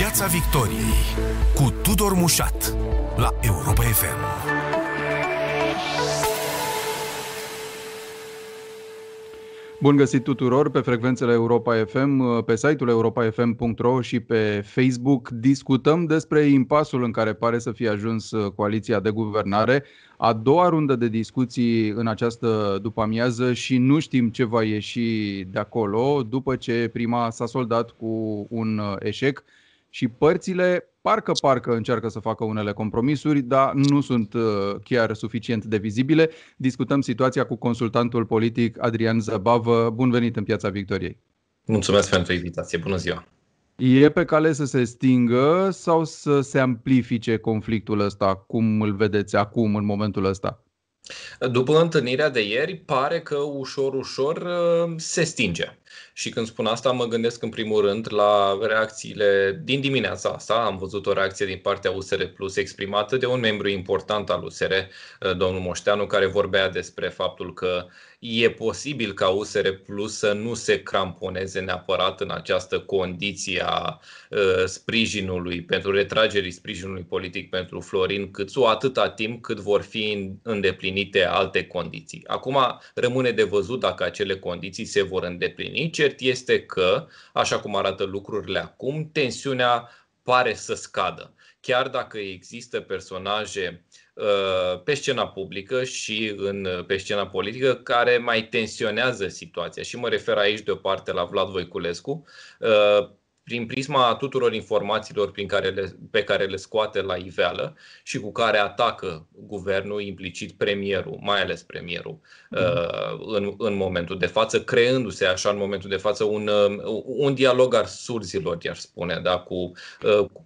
Piața Victoriei cu Tudor Mușat la Europa FM. Bun găsit tuturor pe frecvențele Europa FM, pe site-ul europafm.ro și pe Facebook. Discutăm despre impasul în care pare să fie ajuns coaliția de guvernare. A doua rundă de discuții în această după-amiază și nu știm ce va ieși de acolo după ce prima s-a soldat cu un eșec și părțile parcă, parcă încearcă să facă unele compromisuri, dar nu sunt uh, chiar suficient de vizibile. Discutăm situația cu consultantul politic Adrian Zăbavă. Bun venit în Piața Victoriei! Mulțumesc pentru invitație! Bună ziua! E pe cale să se stingă sau să se amplifice conflictul ăsta? Cum îl vedeți acum, în momentul ăsta? După întâlnirea de ieri, pare că ușor, ușor uh, se stinge. Și când spun asta, mă gândesc în primul rând la reacțiile din dimineața asta. Am văzut o reacție din partea USR Plus exprimată de un membru important al USR, eh, domnul Moșteanu, care vorbea despre faptul că e posibil ca USR Plus să nu se cramponeze neapărat în această condiție a eh, sprijinului, pentru retragerii sprijinului politic pentru Florin Câțu, atâta timp cât vor fi îndeplinite alte condiții. Acum rămâne de văzut dacă acele condiții se vor îndeplini României. Cert este că, așa cum arată lucrurile acum, tensiunea pare să scadă. Chiar dacă există personaje uh, pe scena publică și în, uh, pe scena politică care mai tensionează situația. Și mă refer aici de o parte la Vlad Voiculescu, uh, prin prisma tuturor informațiilor prin care le, pe care le scoate la iveală și cu care atacă guvernul, implicit premierul, mai ales premierul, mm. în, în momentul de față, creându-se așa în momentul de față un, um, un dialog al surzilor, i-aș spune, da, cu,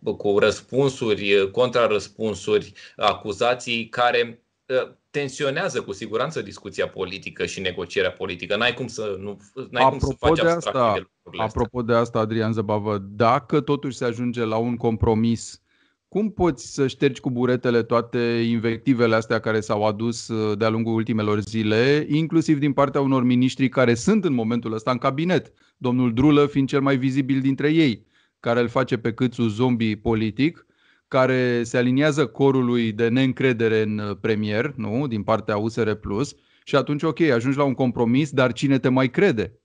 uh, cu răspunsuri, contrarăspunsuri, acuzații care Ă, tensionează cu siguranță discuția politică și negocierea politică. N-ai cum să nu n-ai apropo cum să faci de asta, de Apropo astea. de asta, Adrian Zăbavă, dacă totuși se ajunge la un compromis, cum poți să ștergi cu buretele toate invectivele astea care s-au adus ă, de-a lungul ultimelor zile, inclusiv din partea unor miniștri care sunt în momentul ăsta în cabinet, domnul Drulă fiind cel mai vizibil dintre ei, care îl face pe câțu zombie politic, care se aliniază corului de neîncredere în uh, premier, nu, din partea USR Plus, și atunci, ok, ajungi la un compromis, dar cine te mai crede?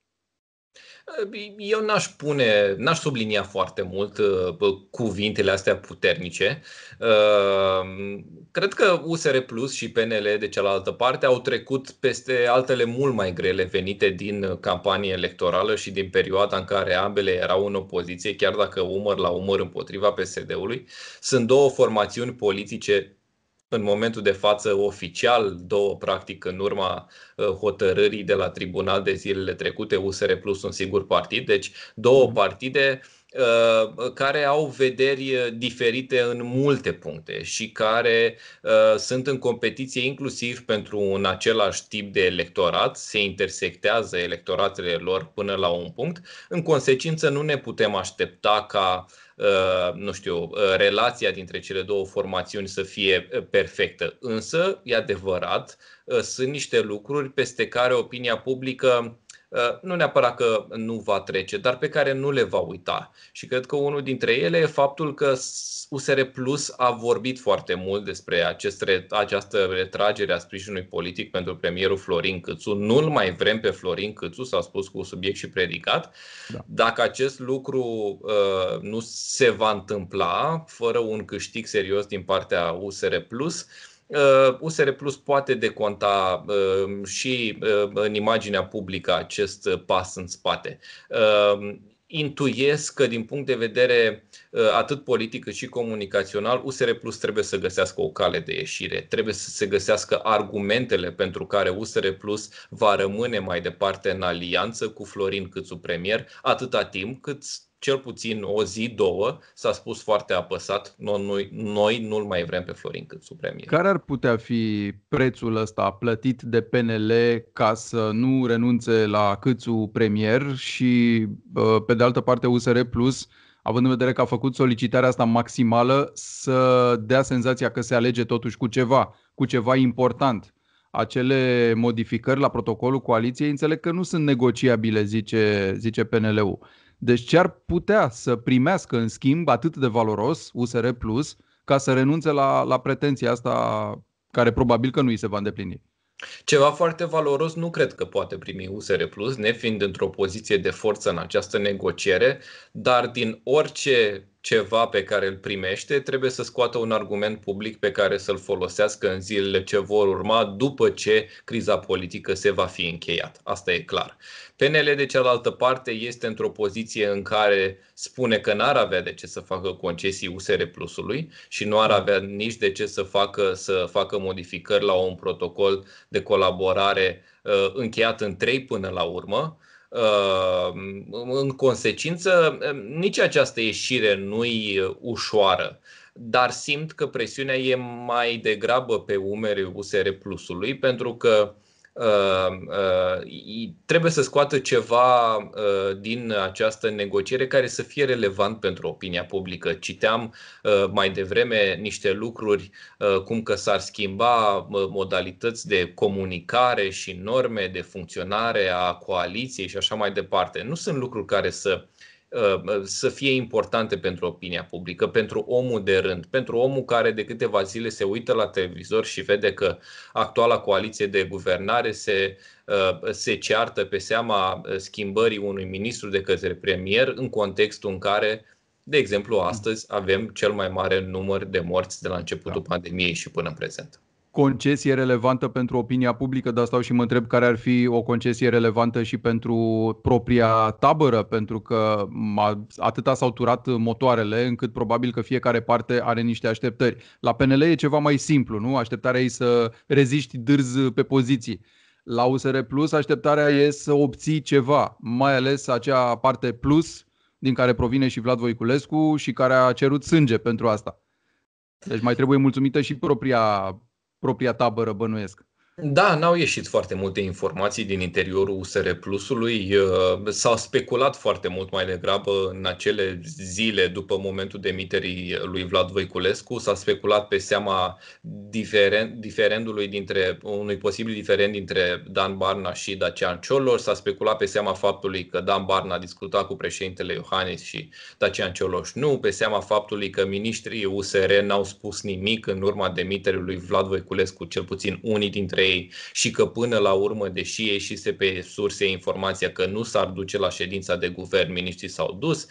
Eu n-aș pune, n-aș sublinia foarte mult uh, cuvintele astea puternice. Uh, cred că USR Plus și PNL de cealaltă parte au trecut peste altele mult mai grele venite din campanie electorală și din perioada în care ambele erau în opoziție, chiar dacă umăr la umăr împotriva PSD-ului. Sunt două formațiuni politice în momentul de față oficial, două practic în urma uh, hotărârii de la tribunal de zilele trecute, USR Plus un singur partid, deci două mhm. partide uh, care au vederi uh, diferite în multe puncte și care sunt în competiție inclusiv pentru un același tip de electorat, se intersectează electoratele lor până la un punct. În consecință, nu ne putem aștepta ca uh, Uh, nu știu, uh, relația dintre cele două formațiuni să fie uh, perfectă. Însă, e adevărat, sunt niște lucruri peste care opinia publică Uh, nu neapărat că nu va trece, dar pe care nu le va uita. Și cred că unul dintre ele e faptul că USR Plus a vorbit foarte mult despre acest, această retragere a sprijinului politic pentru premierul Florin Câțu. Nu-l mai vrem pe Florin Câțu, s-a spus cu subiect și predicat. Da. Dacă acest lucru uh, nu se va întâmpla fără un câștig serios din partea USR Plus, uh, USR uh, Plus poate deconta uh, și uh, în imaginea publică acest pas în spate intuiesc că din punct de vedere atât politic cât și comunicațional, USR Plus trebuie să găsească o cale de ieșire, trebuie să se găsească argumentele pentru care USR Plus va rămâne mai departe în alianță cu Florin Câțu premier, atâta timp cât cel puțin o zi, două, s-a spus foarte apăsat, noi, noi nu-l mai vrem pe Florin Câțu premier. Care ar putea fi prețul ăsta plătit de PNL ca să nu renunțe la Câțu premier și, pe de altă parte, USR Plus, având în vedere că a făcut solicitarea asta maximală, să dea senzația că se alege totuși cu ceva, cu ceva important, acele modificări la protocolul coaliției, înțeleg că nu sunt negociabile, zice, zice PNL-ul. Deci ce ar putea să primească în schimb atât de valoros USR Plus ca să renunțe la, la pretenția asta care probabil că nu îi se va îndeplini? Ceva foarte valoros nu cred că poate primi USR Plus, nefiind într-o poziție de forță în această negociere, dar din orice ceva pe care îl primește, trebuie să scoată un argument public pe care să-l folosească în zilele ce vor urma după ce criza politică se va fi încheiat. Asta e clar. PNL, de cealaltă parte, este într-o poziție în care spune că n-ar avea de ce să facă concesii USR Plusului și nu ar avea nici de ce să facă, să facă modificări la un protocol de colaborare uh, încheiat în trei până la urmă Ehm, în consecință, ehm, nici această ieșire nu-i ușoară, dar simt că presiunea e mai degrabă pe umerii USR Plusului, pentru că uh, Ehm, ehm, trebuie să scoată ceva ehm, din această negociere care să fie relevant pentru opinia publică. Citeam mai devreme niște lucruri cum că s-ar schimba modalități de comunicare și norme de funcționare a coaliției și așa mai departe. Nu sunt lucruri care să uh, Uh, uh, să fie importante pentru opinia publică, pentru omul de rând, pentru omul care de câteva zile se uită la televizor și vede că actuala coaliție de guvernare se, uh, se ceartă pe seama schimbării unui ministru de către premier în contextul în care de exemplu, astăzi avem cel mai mare număr de morți de la începutul da. pandemiei și până în prezent concesie relevantă pentru opinia publică, dar stau și mă întreb care ar fi o concesie relevantă și pentru propria tabără, pentru că atâta s-au turat motoarele încât probabil că fiecare parte are niște așteptări. La PNL e ceva mai simplu, nu? Așteptarea e să reziști dârz pe poziții. La USR Plus așteptarea e să obții ceva, mai ales acea parte plus din care provine și Vlad Voiculescu și care a cerut sânge pentru asta. Deci mai trebuie mulțumită și propria propria tabără, bănuiesc. Da, n-au ieșit foarte multe informații din interiorul USR Plusului. S-a speculat foarte mult mai degrabă în acele zile după momentul demiterii lui Vlad Voiculescu. S-a speculat pe seama diferen, diferendului dintre, unui posibil diferent dintre Dan Barna și Dacian Cioloș. S-a speculat pe seama faptului că Dan Barna a discutat cu președintele Iohannis și Dacian Cioloș nu, pe seama faptului că miniștrii USR n-au spus nimic în urma demiterii lui Vlad Voiculescu, cel puțin unii dintre ei ei și că până la urmă, deși ieșise pe surse informația că nu s-ar duce la ședința de guvern, miniștrii s-au dus,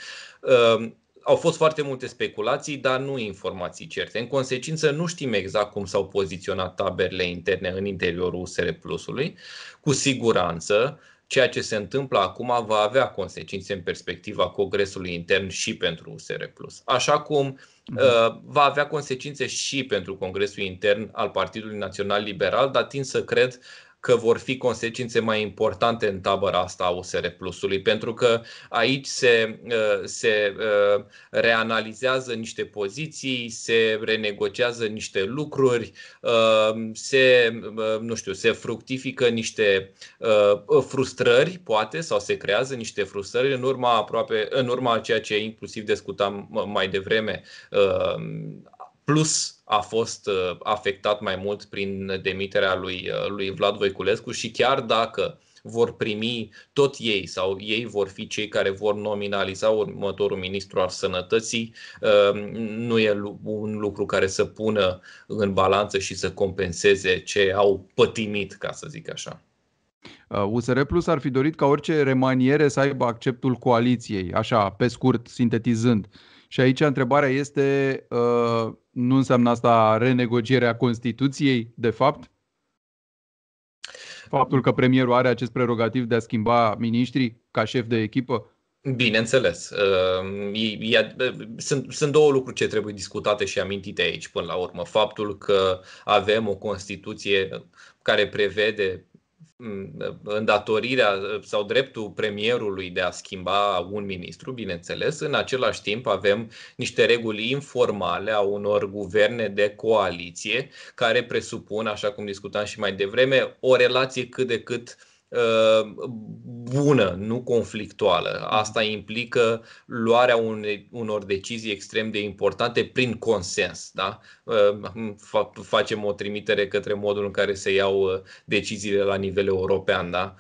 um, au fost foarte multe speculații, dar nu informații certe. În consecință, nu știm exact cum s-au poziționat taberele interne în interiorul USR Plusului. Cu siguranță, ceea ce se întâmplă acum va avea consecințe în perspectiva congresului intern și pentru USR+. Așa cum mhm. uh, va avea consecințe și pentru congresul intern al Partidului Național Liberal, dar tind să cred că vor fi consecințe mai importante în tabăra asta a USR Plusului, pentru că aici se, uh, se uh, reanalizează niște poziții, se renegociază niște lucruri, uh, se, nu știu, se fructifică niște frustrări, poate, sau se creează niște frustrări în urma, aproape, în urma a ceea ce inclusiv discutam mai devreme Plus a fost uh, afectat mai mult prin demiterea lui, uh, lui Vlad Voiculescu și chiar dacă vor primi tot ei sau ei vor fi cei care vor nominaliza următorul ministru al sănătății, uh, nu e un lucru care să pună în balanță și să compenseze ce au pătimit, ca să zic așa. USR Plus ar fi dorit ca orice remaniere să aibă acceptul coaliției, așa, pe scurt, sintetizând. Și aici întrebarea este nu înseamnă asta renegocierea Constituției, de fapt? Faptul că premierul are acest prerogativ de a schimba miniștrii ca șef de echipă? Bineînțeles. Uh, sunt, sunt două lucruri ce trebuie discutate și amintite aici până la urmă. Faptul că avem o Constituție care prevede îndatorirea ă, sau dreptul premierului de a schimba un ministru, bineînțeles. În același timp avem niște reguli informale a unor guverne de coaliție care presupun, așa cum discutam și mai devreme, o relație cât de cât uh, Ă, bună, nu conflictuală. Asta implică luarea unei, unor decizii extrem de importante prin consens. Da? Ă, facem o trimitere către modul în care se iau ă, deciziile la nivel european. Da?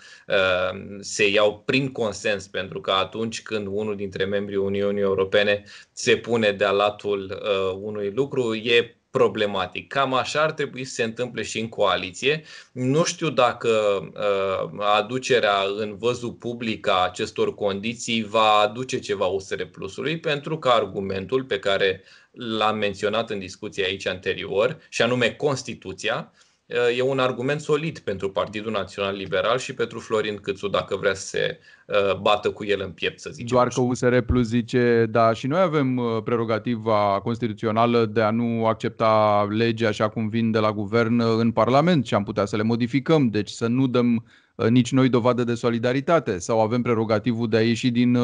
Se iau prin consens, pentru că atunci când unul dintre membrii Uniunii Europene se pune de-a latul unui lucru, e problematic. Cam așa ar trebui să se întâmple și în coaliție. Nu știu dacă uh, aducerea în văzul public a acestor condiții va aduce ceva USR Plusului, pentru că argumentul pe care l-am menționat în discuția aici anterior, și anume Constituția, uh, Uh, e un argument solid pentru Partidul Național Liberal și pentru Florin Câțu dacă vrea să se uh, bată cu el în piept, să zicem. Doar că USR Plus zice, da, și noi avem uh, prerogativa constituțională de a nu accepta lege așa cum vin de la guvern în Parlament și am putea să le modificăm, deci să nu dăm nici noi dovadă de solidaritate sau avem prerogativul de a ieși din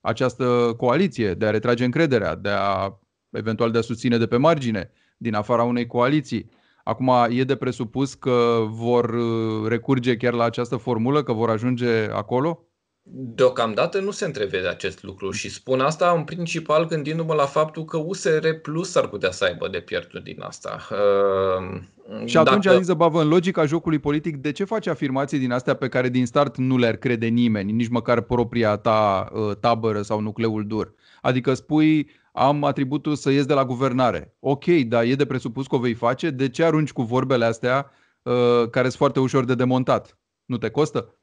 această coaliție, de a retrage încrederea, de a eventual de a susține de pe margine, din afara unei coaliții. Acum e de presupus că vor uh, recurge chiar la această formulă, că vor ajunge acolo? Deocamdată nu se întrevede acest lucru și spun asta în principal gândindu-mă la faptul că USR Plus ar putea să aibă de pierdut din asta. Ehm, și atunci, Dacă... Aliza Bavă, în logica jocului politic, de ce faci afirmații din astea pe care din start nu le-ar crede nimeni, nici măcar propria ta uh, tabără sau nucleul dur? Adică spui, am atributul să ies de la guvernare. Ok, dar e de presupus că o vei face, de ce arunci cu vorbele astea uh, care sunt foarte ușor de demontat? Nu te costă?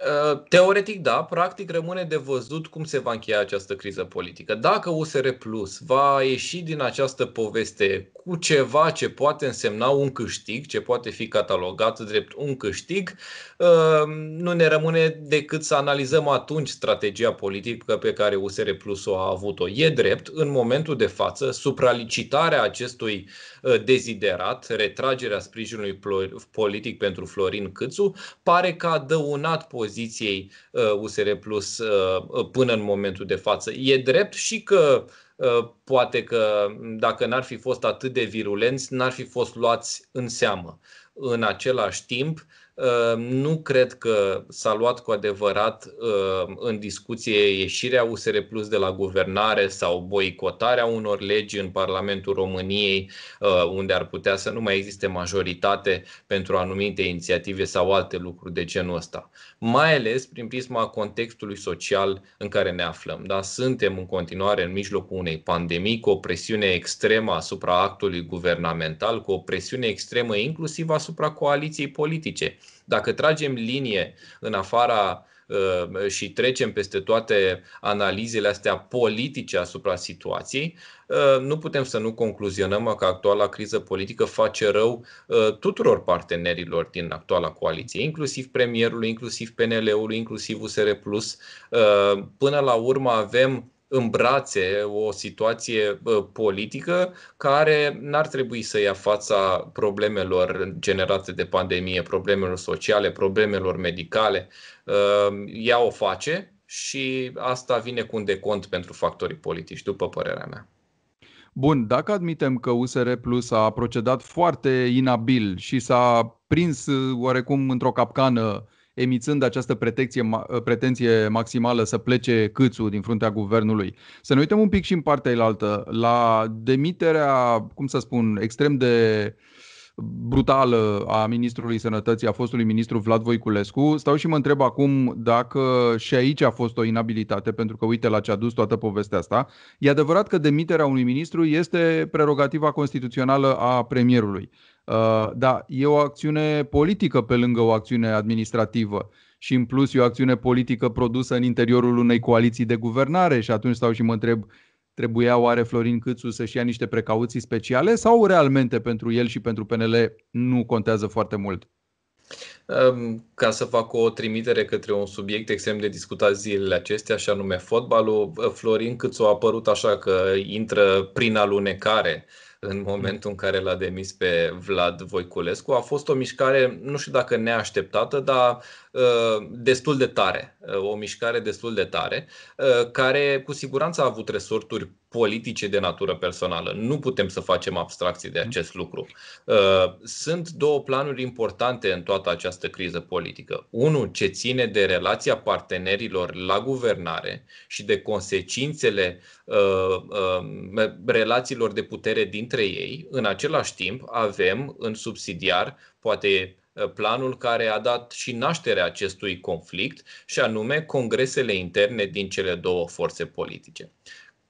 Ă, teoretic da, practic rămâne de văzut cum se va încheia această criză politică. Dacă USR Plus va ieși din această poveste cu ceva ce poate însemna un câștig, ce poate fi catalogat drept un câștig, ă, nu ne rămâne decât să analizăm atunci strategia politică pe care USR Plus o a avut-o. E drept, în momentul de față, supralicitarea acestui ă, deziderat, retragerea sprijinului politic pentru Florin Câțu, pare că a dăunat poziția poziției USR uh, Plus uh, uh, până în momentul de față. E drept și că poate că dacă n-ar fi fost atât de virulenți, n-ar fi fost luați în seamă. În același timp, Ehm, nu cred că s-a luat cu adevărat ehm, în discuție ieșirea USR Plus de la guvernare sau boicotarea unor legi în Parlamentul României, ehm, unde ar putea să nu mai existe majoritate pentru anumite inițiative sau alte lucruri de genul ăsta. Mai ales prin prisma contextului social în care ne aflăm. Da? Suntem în continuare în mijlocul unei pandemii cu o presiune extremă asupra actului guvernamental, cu o presiune extremă inclusiv asupra coaliției politice. Dacă tragem linie în afara uh, și trecem peste toate analizele astea politice asupra situației, uh, nu putem să nu concluzionăm că actuala criză politică face rău uh, tuturor partenerilor din actuala coaliție, inclusiv premierului, inclusiv PNL-ului, inclusiv USR+. Până la urmă avem îmbrațe o situație politică care n-ar trebui să ia fața problemelor generate de pandemie, problemelor sociale, problemelor medicale. Ehm, ea o face și asta vine cu un decont pentru factorii politici, după părerea mea. Bun, dacă admitem că USR Plus a procedat foarte inabil și s-a prins eh, oarecum într-o capcană uh, emițând această pretenție, ă, pretenție maximală să plece câțul din fruntea guvernului. Să ne uităm un pic și în partea elaltă, la demiterea, cum să spun, extrem de brutală a ministrului sănătății, a fostului ministru Vlad Voiculescu. Stau și mă întreb acum dacă și aici a fost o inabilitate, pentru că uite la ce a dus toată povestea asta. E adevărat că demiterea unui ministru este prerogativa constituțională a premierului. Uh, da, e o acțiune politică pe lângă o acțiune administrativă și în plus e o acțiune politică produsă în interiorul unei coaliții de guvernare și atunci stau și mă întreb trebuia oare Florin Câțu să-și ia niște precauții speciale sau realmente pentru el și pentru PNL nu contează foarte mult? Um, ca să fac o trimitere către un subiect extrem de discutat zilele acestea, și anume fotbalul, uh, Florin Câțu a apărut așa că intră prin alunecare în mm. momentul în care l-a demis pe Vlad Voiculescu. A fost o mișcare, nu știu dacă neașteptată, dar Uh, destul de tare, uh, o mișcare destul de tare, uh, care cu siguranță a avut resorturi politice de natură personală. Nu putem să facem abstracții de mhm. acest lucru. Sunt două planuri importante în toată această criză politică. Unul ce ține de relația partenerilor la guvernare și de consecințele um, relațiilor de putere dintre ei. În același timp avem în subsidiar, poate Uh, planul care a dat și nașterea acestui conflict, și anume congresele interne din cele două forțe politice.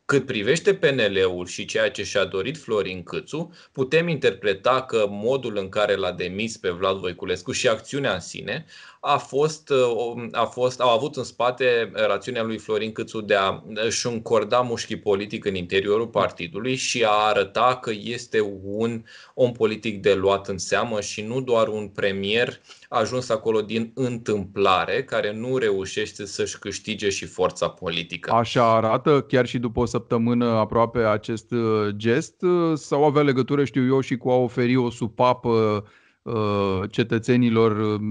Cât privește PNL-ul și ceea ce și-a dorit Florin Câțu, putem interpreta că modul în care l-a demis pe Vlad Voiculescu și acțiunea în sine a fost, uh, a fost, au avut în spate rațiunea lui Florin Câțu de a-și încorda mușchii politic în interiorul partidului și a arăta că este un om politic de luat în seamă și nu doar un premier ajuns acolo din întâmplare, care nu reușește să-și câștige și forța politică. Așa arată chiar și după o săptămână aproape acest uh, gest uh, sau avea legătură, știu eu, și cu a oferi o supapă uh, cetățenilor um,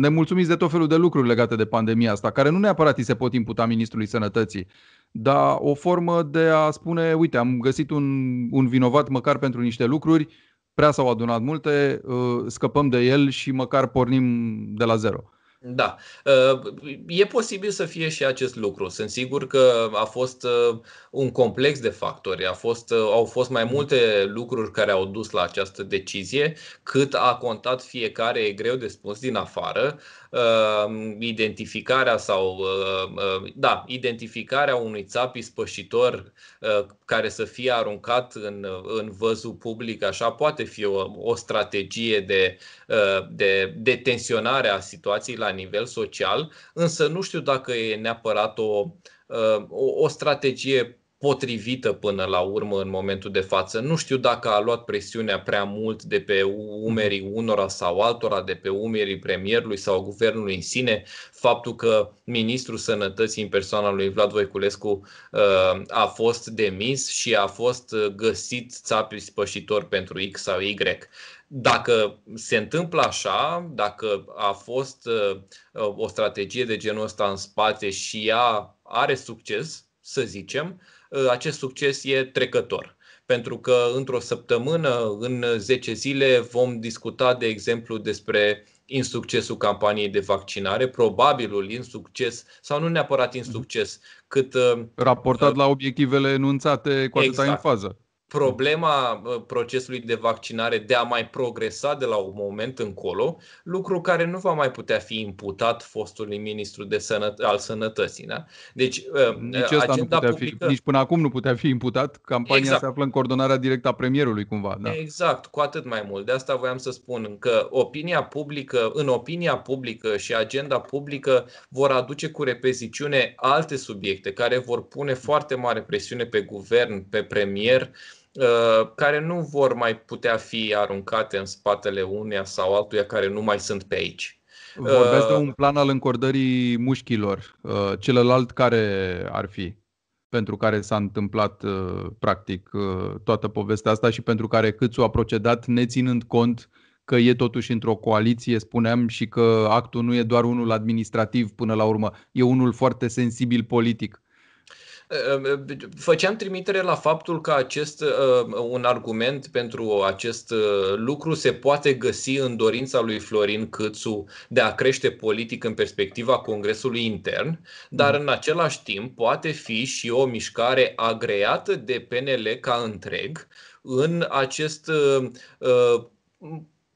nemulțumiți de tot felul de lucruri legate de pandemia asta, care nu neapărat îi se pot imputa Ministrului Sănătății, dar o formă de a spune, uite, am găsit un, un vinovat măcar pentru niște lucruri, prea s-au adunat multe, scăpăm de el și măcar pornim de la zero. Da, ă, e posibil să fie și acest lucru. Sunt sigur că a fost ă, un complex de factori, a fost, ă, au fost mai multe lucruri care au dus la această decizie, cât a contat fiecare, e greu de spus din afară. Ehm, identificarea sau, ehm, ehm, da, identificarea unui ispășitor uh, care să fie aruncat în, în văzul public, așa, poate fi o, o strategie de, de, de tensionare a situației la nivel social, însă nu știu dacă e neapărat o, o, o strategie potrivită până la urmă în momentul de față. Nu știu dacă a luat presiunea prea mult de pe umerii unora sau altora, de pe umerii premierului sau guvernului în sine, faptul că ministrul sănătății în persoana lui Vlad Voiculescu uh, a fost demis și a fost uh, găsit țapi spășitor pentru X sau Y dacă se întâmplă așa, dacă a fost uh, o strategie de genul ăsta în spate și ea are succes, să zicem, Uh, acest succes e trecător. Pentru că într-o săptămână, în 10 zile, vom discuta, de exemplu, despre insuccesul campaniei de vaccinare, probabilul insucces sau nu neapărat insucces, mhm. cât... Uh, Raportat uh, la obiectivele enunțate cu atâta exact. în fază problema uh, procesului de vaccinare de a mai progresa de la un moment încolo, lucru care nu va mai putea fi imputat fostului ministru de sănăt- al sănătății. Da? Deci, uh, nici asta nu putea publică... fi, nici până acum nu putea fi imputat. Campania exact. se află în coordonarea directă a premierului cumva. Da? Exact, cu atât mai mult. De asta voiam să spun că opinia publică, în opinia publică și agenda publică vor aduce cu repeziciune alte subiecte care vor pune foarte mare presiune pe guvern, pe premier, Uh, care nu vor mai putea fi aruncate în spatele uneia sau altuia care nu mai sunt pe aici. Vorbesc de uh, un plan al încordării mușchilor, uh, celălalt care ar fi, pentru care s-a întâmplat practic toată povestea asta și pentru care Câțu a procedat neținând cont că e totuși într-o coaliție, spuneam, și că actul nu e doar unul administrativ până la urmă, e unul foarte sensibil politic Ehm, ehm, făceam trimitere la faptul că acest, ehm, un argument pentru acest lucru se poate găsi în dorința lui Florin Câțu de a crește politic în perspectiva Congresului intern, dar mm. în același timp poate fi și o mișcare agreată de PNL ca întreg în acest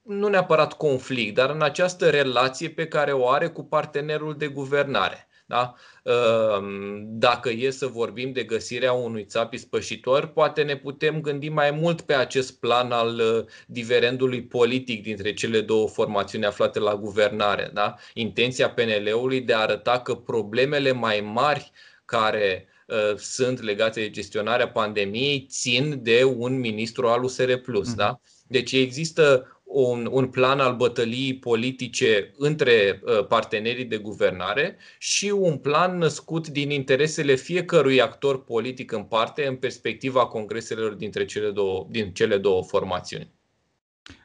nu neapărat conflict, dar în această relație pe care o are cu partenerul de guvernare. Da? Ehm, dacă e să vorbim de găsirea unui țap ispășitor, poate ne putem gândi mai mult pe acest plan al uh, diverendului politic dintre cele două formațiuni aflate la guvernare. Da? Intenția PNL-ului de a arăta că problemele mai mari care uh, sunt legate de gestionarea pandemiei țin de un ministru al USR+. Mm-hmm. Da? Deci există un, un plan al bătăliei politice între uh, partenerii de guvernare și un plan născut din interesele fiecărui actor politic în parte în perspectiva congreselor dintre cele două, din cele două formațiuni.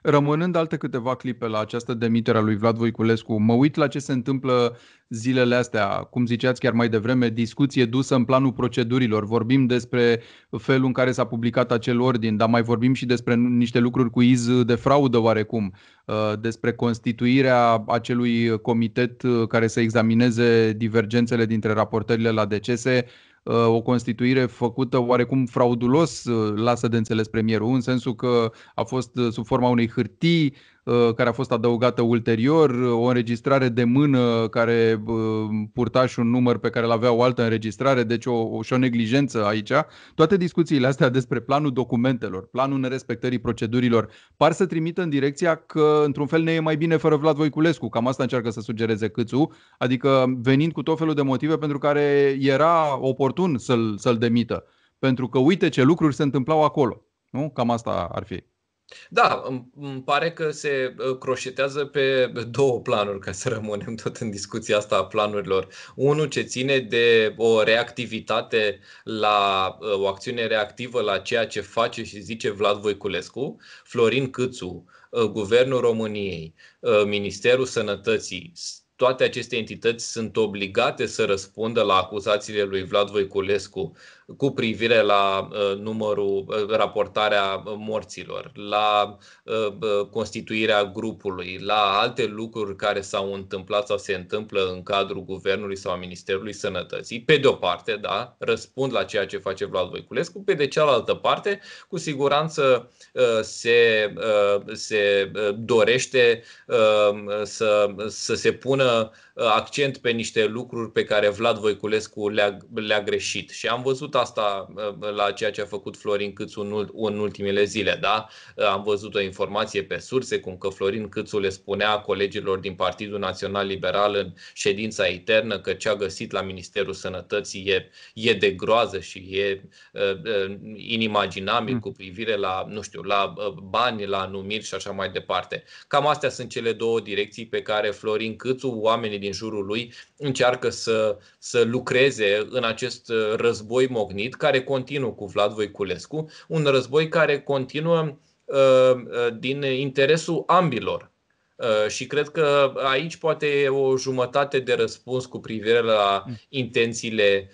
Rămânând alte câteva clipe la această demitere a lui Vlad Voiculescu, mă uit la ce se întâmplă zilele astea, cum ziceați chiar mai devreme, discuție dusă în planul procedurilor. Vorbim despre felul în care s-a publicat acel ordin, dar mai vorbim și despre niște lucruri cu iz de fraudă oarecum, uh, despre constituirea acelui comitet uh, care să examineze divergențele dintre raportările la decese Uh, o constituire făcută oarecum fraudulos, uh, lasă de înțeles premierul, în sensul că a fost uh, sub forma unei hârtii Uh, care a fost adăugată ulterior, uh, o înregistrare de mână care uh, purta și un număr pe care îl avea o altă înregistrare, deci o, o, și o neglijență aici. Toate discuțiile astea despre planul documentelor, planul nerespectării procedurilor, par să trimită în direcția că, într-un fel, ne e mai bine fără Vlad Voiculescu. Cam asta încearcă să sugereze Câțu, adică venind cu tot felul de motive pentru care era oportun să-l, să-l demită. Pentru că uite ce lucruri se întâmplau acolo. Nu? Cam asta ar fi. Da, îmi pare că se uh, croșetează pe două planuri, ca să rămânem tot în discuția asta a planurilor. Unul ce ține de o reactivitate la uh, o acțiune reactivă la ceea ce face și zice Vlad Voiculescu, Florin Câțu, uh, Guvernul României, Ministerul Sănătății, toate aceste entități sunt obligate să răspundă la acuzațiile lui Vlad Voiculescu cu privire la uh, numărul, uh, raportarea morților, la uh, constituirea grupului, la alte lucruri care s-au întâmplat sau se întâmplă în cadrul Guvernului sau a Ministerului Sănătății, pe de o parte, da, răspund la ceea ce face Vlad Voiculescu, pe de cealaltă parte, cu siguranță se, se dorește să, să se pună accent pe niște lucruri pe care Vlad Voiculescu le-a, le greșit. Și am văzut asta ă, la ceea ce a făcut Florin Câțu în, ultimele zile, da? Am văzut o informație pe surse cum că Florin Câțu le spunea colegilor din Partidul Național Liberal în ședința internă că ce a găsit la Ministerul Sănătății e, e de groază și e e ă, ă, inimaginabil mm. cu privire la, nu știu, la bani, la numiri și așa mai departe. Cam astea sunt cele două direcții pe care Florin Câțu, oamenii din jurul lui, încearcă să, să lucreze în acest război Mognit, care continuă cu Vlad Voiculescu, un război care continuă uh, uh, din interesul ambilor. Uh, și cred că aici poate e o jumătate de răspuns cu privire la intențiile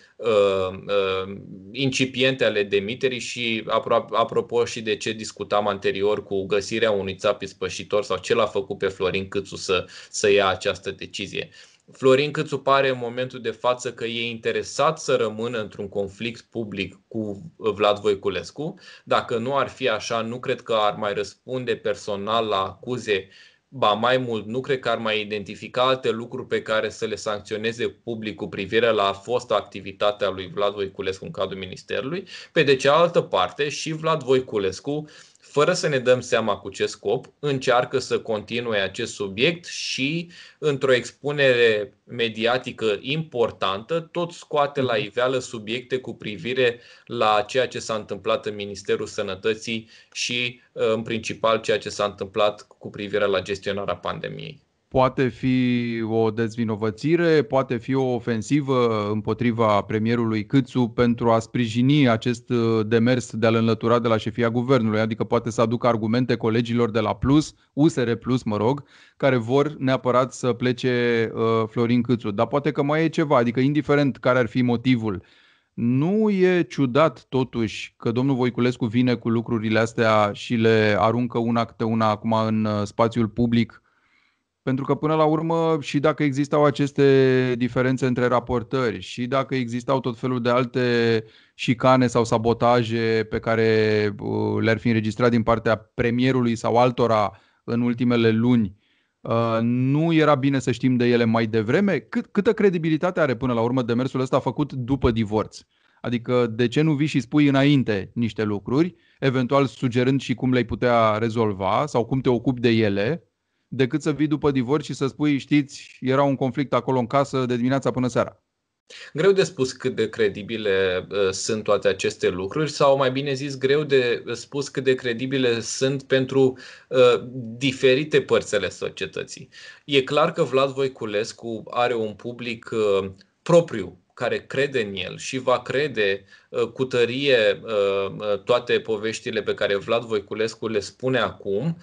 incipiente ale Demiterii și apropo și de ce discutam anterior cu găsirea unui țap ispășitor sau ce l-a făcut pe Florin Câțu să, să ia această decizie. Florin Câțu pare în momentul de față că e interesat să rămână într-un conflict public cu Vlad Voiculescu. Dacă nu ar fi așa, nu cred că ar mai răspunde personal la acuze ba mai mult, nu cred că ar mai identifica alte lucruri pe care să le sancționeze public cu privire la fosta activitatea lui Vlad Voiculescu în cadrul Ministerului. Pe de cealaltă parte, și Vlad Voiculescu uh, fără să ne dăm seama cu ce scop, încearcă să continue acest subiect și, într-o expunere mediatică importantă, tot scoate la mhm. iveală subiecte cu privire la ceea ce s-a întâmplat în Ministerul Sănătății și, în principal, ceea ce s-a întâmplat cu privire la gestionarea pandemiei poate fi o dezvinovățire, poate fi o ofensivă împotriva premierului Câțu pentru a sprijini acest uh, demers de a-l înlătura de la șefia guvernului, adică poate să aducă argumente colegilor de la Plus, USR Plus, mă rog, care vor neapărat să plece uh, Florin Câțu. Dar poate că mai e ceva, adică indiferent care ar fi motivul, nu e ciudat totuși că domnul Voiculescu vine cu lucrurile astea și le aruncă una câte una acum în uh, spațiul public pentru că până la urmă și dacă existau aceste diferențe între raportări și dacă existau tot felul de alte șicane sau sabotaje pe care uh, le-ar fi înregistrat din partea premierului sau altora în ultimele luni, uh, nu era bine să știm de ele mai devreme? Cât, câtă credibilitate are până la urmă demersul ăsta făcut după divorț? Adică de ce nu vii și spui înainte niște lucruri, eventual sugerând și cum le-ai putea rezolva sau cum te ocupi de ele, decât să vii după divorț și să spui, știți, era un conflict acolo în casă de dimineața până seara. Greu de spus cât de credibile uh, sunt toate aceste lucruri sau mai bine zis greu de spus cât de credibile sunt pentru uh, diferite părțile societății. E clar că Vlad Voiculescu are un public uh, propriu care crede în el și va crede uh, cu tărie uh, uh, toate poveștile pe care Vlad Voiculescu le spune acum,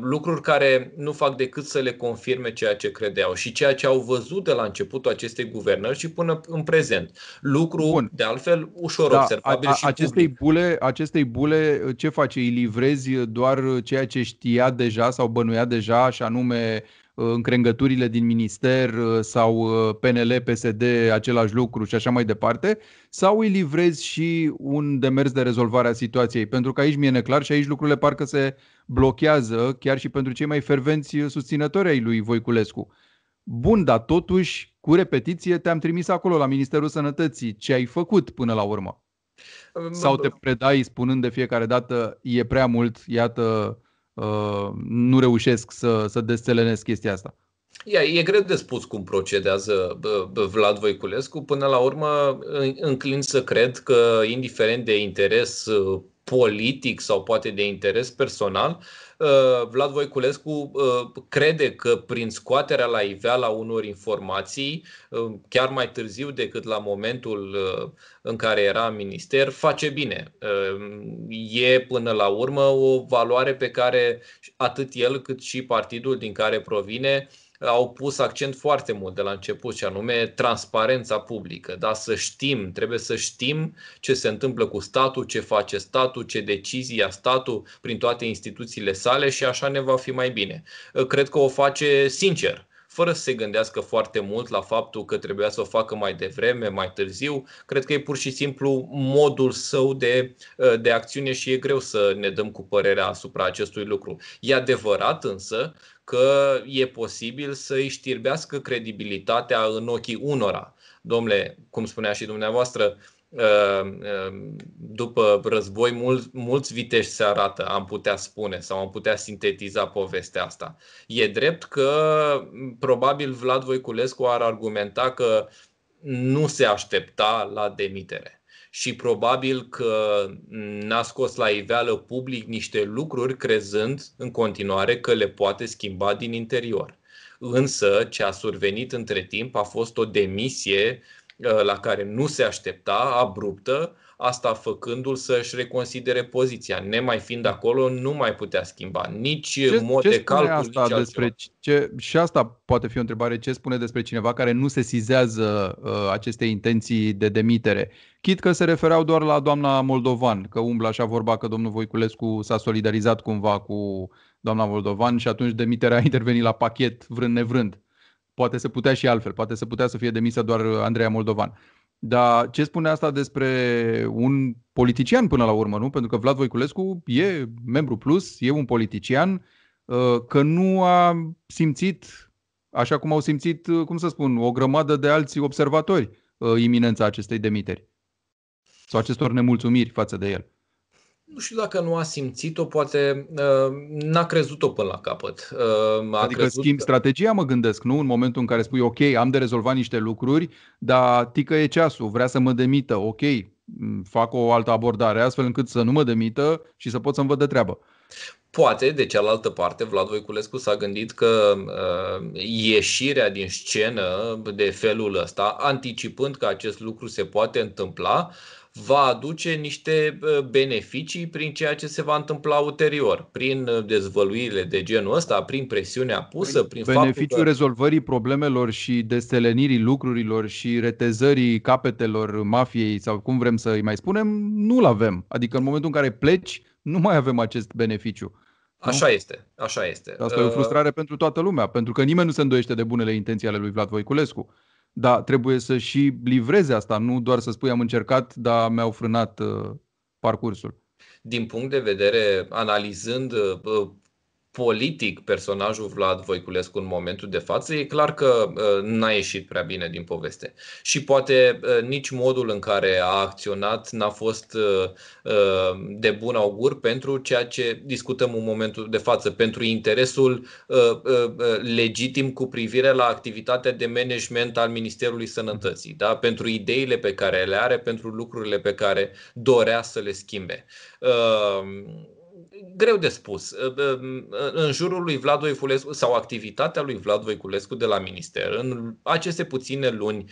lucruri care nu fac decât să le confirme ceea ce credeau și ceea ce au văzut de la începutul acestei guvernări și până în prezent. Lucru, Bun. de altfel, ușor da, observabil a, a, și acestei public. bule, acestei bule, ce face? Îi livrezi doar ceea ce știa deja sau bănuia deja, și anume Uh, încrengăturile din minister uh, sau uh, PNL, PSD, același lucru și așa mai departe, sau îi livrezi și un demers de rezolvare a situației? Pentru că aici mi-e neclar și aici lucrurile parcă se blochează chiar și pentru cei mai fervenți susținători ai lui Voiculescu. Bun, dar totuși, cu repetiție, te-am trimis acolo la Ministerul Sănătății. Ce ai făcut până la urmă? Sau te predai spunând de fiecare dată, e prea mult, iată, Uh, nu reușesc să, să destelenesc chestia asta. Ia, e greu de spus cum procedează Vlad Voiculescu. Până la urmă, înclin să cred că, indiferent de interes uh, politic sau poate de interes personal, uh, Vlad Voiculescu uh, crede că prin scoaterea la a unor informații, uh, chiar mai târziu decât la momentul în care era minister, face bine. E până la urmă o valoare pe care atât el cât și partidul din care provine au pus accent foarte mult de la început și anume transparența publică. Da? Să știm, trebuie să știm ce se întâmplă cu statul, ce face statul, ce decizii ia statul prin toate instituțiile sale și așa ne va fi mai bine. Cred că o face sincer fără să se gândească foarte mult la faptul că trebuia să o facă mai devreme, mai târziu. Cred că e pur și simplu modul său de, de acțiune și e greu să ne dăm cu părerea asupra acestui lucru. E adevărat însă că e posibil să îi știrbească credibilitatea în ochii unora. Domnule, cum spunea și dumneavoastră, uh, uh, după război, mulți, mulți vitești se arată, am putea spune sau am putea sintetiza povestea asta. E drept că probabil Vlad Voiculescu ar argumenta că nu se aștepta la demitere și probabil că n-a scos la iveală public niște lucruri crezând în continuare că le poate schimba din interior. Însă ce a survenit între timp a fost o demisie uh, la care nu se aștepta, abruptă, asta făcându-l să-și reconsidere poziția. Nemai fiind acolo, nu mai putea schimba nici ce, mod ce de calcul, asta nici despre ce, Și asta poate fi o întrebare. Ce spune despre cineva care nu se sizează uh, aceste intenții de demitere? Chit că se refereau doar la doamna Moldovan, că umblă așa vorba că domnul Voiculescu s-a solidarizat cumva cu doamna Moldovan și atunci demiterea a intervenit la pachet vrând nevrând. Poate se putea și altfel, poate se putea să fie demisă doar Andreea Moldovan. Dar ce spune asta despre un politician până la urmă, nu? Pentru că Vlad Voiculescu e membru plus, e un politician, ă, că nu a simțit, așa cum au simțit, ă, cum să spun, o grămadă de alți observatori ă, iminența acestei demiteri sau acestor nemulțumiri față de el nu știu dacă nu a simțit-o, poate uh, n-a crezut-o până la capăt. Uh, a adică crezut că... strategia, mă gândesc, nu? În momentul în care spui, ok, am de rezolvat niște lucruri, dar tică e ceasul, vrea să mă demită, ok, fac o altă abordare, astfel încât să nu mă demită și să pot să-mi văd de treabă. Poate, de cealaltă parte, Vlad Voiculescu s-a gândit că uh, ieșirea din scenă de felul ăsta, anticipând că acest lucru se poate întâmpla, va aduce niște beneficii prin ceea ce se va întâmpla ulterior, prin uh, dezvăluirile de genul ăsta, prin presiunea pusă, prin Beneficiul faptul că... rezolvării problemelor și destelenirii lucrurilor și retezării capetelor mafiei sau cum vrem să îi mai spunem, nu-l avem. Adică în momentul în care pleci, nu mai avem acest beneficiu. Așa este, așa este. Asta e o uh, frustrare uh, pentru toată lumea, pentru că nimeni nu se îndoiește de bunele intenții ale lui Vlad Voiculescu. Da, trebuie să și livreze asta, nu doar să spui am încercat, dar mi-au frânat uh, parcursul din punct de vedere, analizând uh, politic personajul Vlad Voiculescu în momentul de față, e clar că uh, n-a ieșit prea bine din poveste. Și poate uh, nici modul în care a acționat n-a fost uh, de bun augur pentru ceea ce discutăm în momentul de față, pentru interesul legitim cu privire la activitatea de management al Ministerului Sănătății, da? pentru ideile pe care le are, pentru lucrurile pe care dorea să le schimbe. Uh, greu de spus. Ă, ă, ă, în jurul lui Vlad Voiculescu sau activitatea lui Vlad Voiculescu de la minister, în aceste puține luni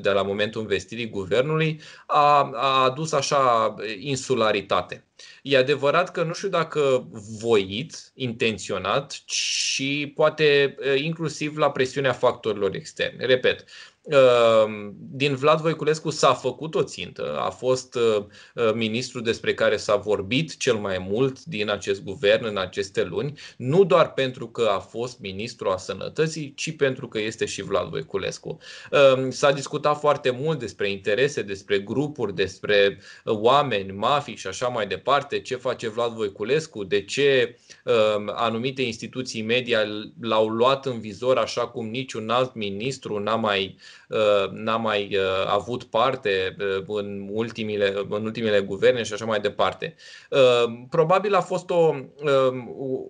de la momentul investirii guvernului, a, a adus așa insularitate. E adevărat că nu știu dacă voit, intenționat, și poate inclusiv la presiunea factorilor externi. Repet, Ehm, din Vlad Voiculescu s-a făcut o țintă, a fost eh, eh, ministru despre care s-a vorbit cel mai mult din acest guvern în aceste luni, nu doar pentru că a fost ministru a sănătății, ci pentru că este și Vlad Voiculescu. Ehm, s-a discutat foarte mult despre interese, despre grupuri, despre eh, oameni, mafii și așa mai departe, ce face Vlad Voiculescu, de ce ehm, anumite instituții media l-au luat în vizor așa cum niciun alt ministru n-a mai Uh, n-a mai uh, avut parte uh, în ultimile, în ultimele guverne și așa mai departe. Probabil a fost o,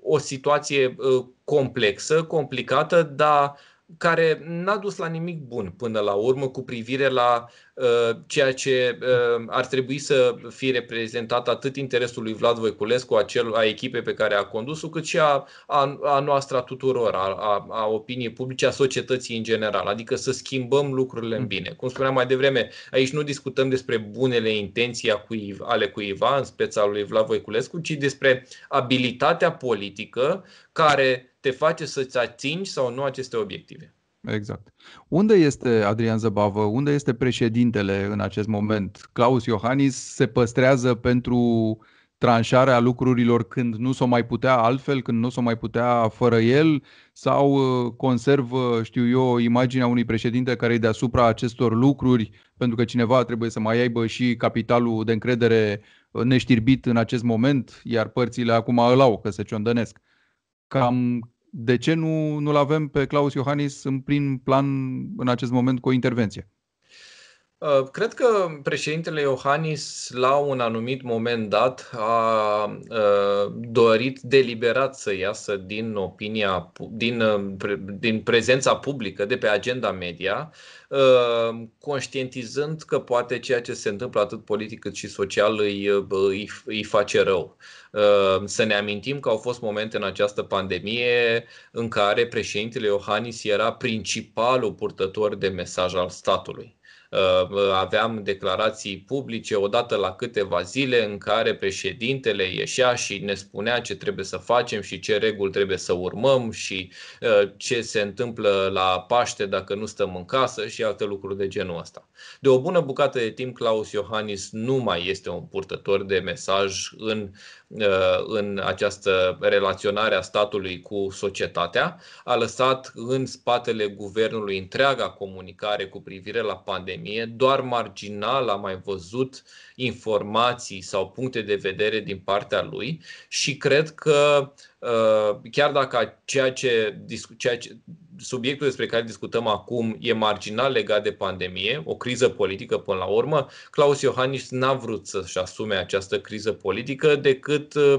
o situație complexă, complicată, dar care n-a dus la nimic bun până la urmă cu privire la uh, ceea ce uh, ar trebui să fie reprezentat atât interesul lui Vlad Voiculescu, a, cel, a echipei pe care a condus-o, cât și a, a, a noastră a tuturor, a, a, a opiniei publice, a societății în general. Adică să schimbăm lucrurile în mm. bine. Cum spuneam mai devreme, aici nu discutăm despre bunele intenții ale cuiva, în speța lui Vlad Voiculescu, ci despre abilitatea politică care te face să-ți atingi sau nu aceste obiective. Exact. Unde este Adrian Zăbavă? Unde este președintele în acest moment? Claus Iohannis se păstrează pentru tranșarea lucrurilor când nu s-o mai putea altfel, când nu s-o mai putea fără el, sau uh, conservă, știu eu, imaginea unui președinte care e deasupra acestor lucruri, pentru că cineva trebuie să mai aibă și capitalul de încredere uh, neștirbit în acest moment, iar părțile acum îl au, că se ciondănesc cam de ce nu, nu-l avem pe Claus Iohannis în prim plan în acest moment cu o intervenție? Uh, cred că președintele Iohannis, la un anumit moment dat, a uh, dorit deliberat să iasă din opinia, din, uh, din prezența publică, de pe agenda media, conștientizând că poate ceea ce se întâmplă atât politic cât și social îi, îi, îi face rău. Să ne amintim că au fost momente în această pandemie în care președintele Iohannis era principalul purtător de mesaj al statului Uh, aveam declarații publice odată la câteva zile în care președintele ieșea și ne spunea ce trebuie să facem și ce reguli trebuie să urmăm și uh, ce se întâmplă la Paște dacă nu stăm în casă și alte lucruri de genul ăsta. De o bună bucată de timp, Claus Iohannis nu mai este un purtător de mesaj în Uh, în această relaționare a statului cu societatea, a lăsat în spatele guvernului întreaga comunicare cu privire la pandemie, doar marginal a mai văzut informații sau puncte de vedere din partea lui și cred că uh, chiar dacă ceea ce, ceea ce subiectul despre care discutăm acum e marginal legat de pandemie, o criză politică până la urmă. Claus Iohannis n-a vrut să-și asume această criză politică decât uh,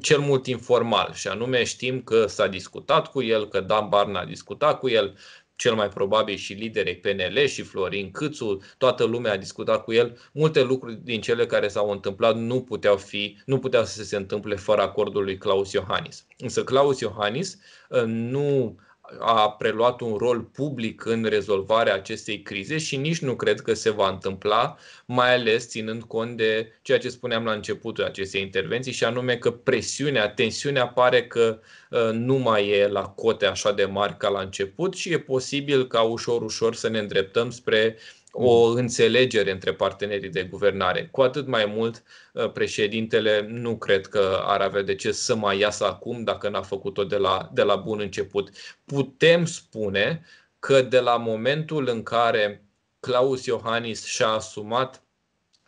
cel mult informal și anume știm că s-a discutat cu el, că Dan Barna a discutat cu el, cel mai probabil și liderii PNL și Florin Câțu, toată lumea a discutat cu el. Multe lucruri din cele care s-au întâmplat nu puteau, fi, nu puteau să se întâmple fără acordul lui Claus Iohannis. Însă Claus Iohannis uh, nu a preluat un rol public în rezolvarea acestei crize și nici nu cred că se va întâmpla, mai ales ținând cont de ceea ce spuneam la începutul acestei intervenții, și anume că presiunea, tensiunea pare că uh, nu mai e la cote așa de mari ca la început și e posibil ca ușor, ușor să ne îndreptăm spre uh, o mm. înțelegere între partenerii de guvernare. Cu atât mai mult, uh, președintele nu cred că ar avea de ce să mai iasă acum dacă n-a făcut-o de la, de la bun început. Putem spune că de la momentul în care Claus Iohannis și-a asumat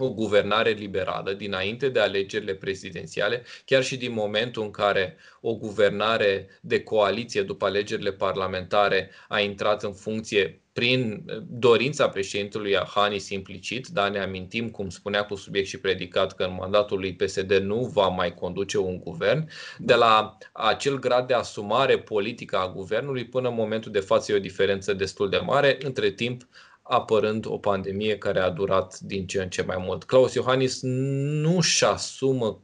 o guvernare liberală dinainte de alegerile prezidențiale, chiar și din momentul în care o guvernare de coaliție după alegerile parlamentare a intrat în funcție prin eh, dorința președintelui Iohannis implicit, dar ne amintim, cum spunea cu subiect și predicat, că în mandatul lui PSD nu va mai conduce un guvern, de la acel grad de asumare politică a guvernului până în momentul de față e o diferență destul de mare. Între timp, apărând o pandemie care a durat din ce în ce mai mult. Claus Iohannis nu-și asumă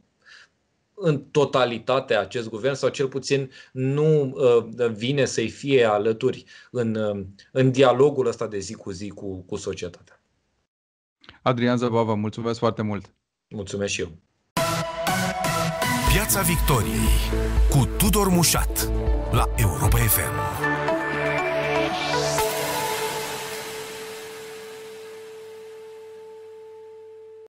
în totalitate acest guvern sau cel puțin nu uh, vine să-i fie alături în, uh, în dialogul ăsta de zi cu zi cu, cu societatea. Adrian Zăbava, mulțumesc foarte mult! Mulțumesc și eu! Piața Victoriei cu Tudor Mușat la Europa FM.